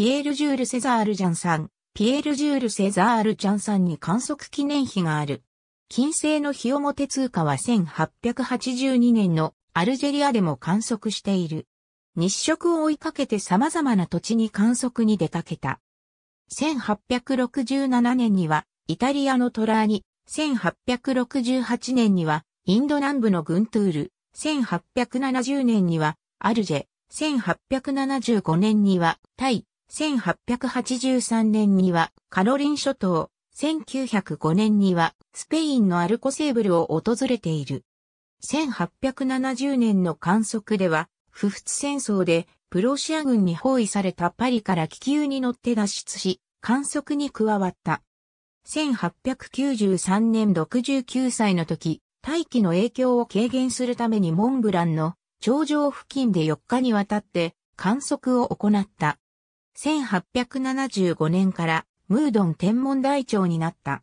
ピエール・ジュール・セザール・ジャンさん、ピエール・ジュール・セザール・ジャンさんに観測記念碑がある。金星の日表通貨は1882年のアルジェリアでも観測している。日食を追いかけて様々な土地に観測に出かけた。1867年にはイタリアのトラーニ、1868年にはインド南部のグントゥール、1870年にはアルジェ、1875年にはタイ、1883年にはカロリン諸島、1905年にはスペインのアルコセーブルを訪れている。1870年の観測では、不仏戦争でプロシア軍に包囲されたパリから気球に乗って脱出し、観測に加わった。1893年69歳の時、大気の影響を軽減するためにモンブランの頂上付近で4日にわたって観測を行った。1875年からムードン天文台長になった。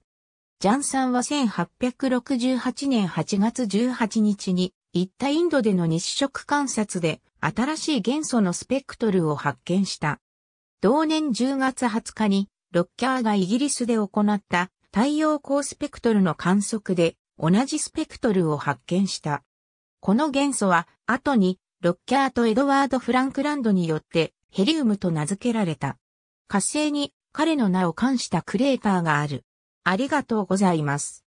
ジャンさんは1868年8月18日に、行ったインドでの日食観察で、新しい元素のスペクトルを発見した。同年10月20日に、ロッキャーがイギリスで行った太陽光スペクトルの観測で、同じスペクトルを発見した。この元素は、後に、ロッキャーとエドワード・フランクランドによって、ヘリウムと名付けられた。火星に彼の名を冠したクレーターがある。ありがとうございます。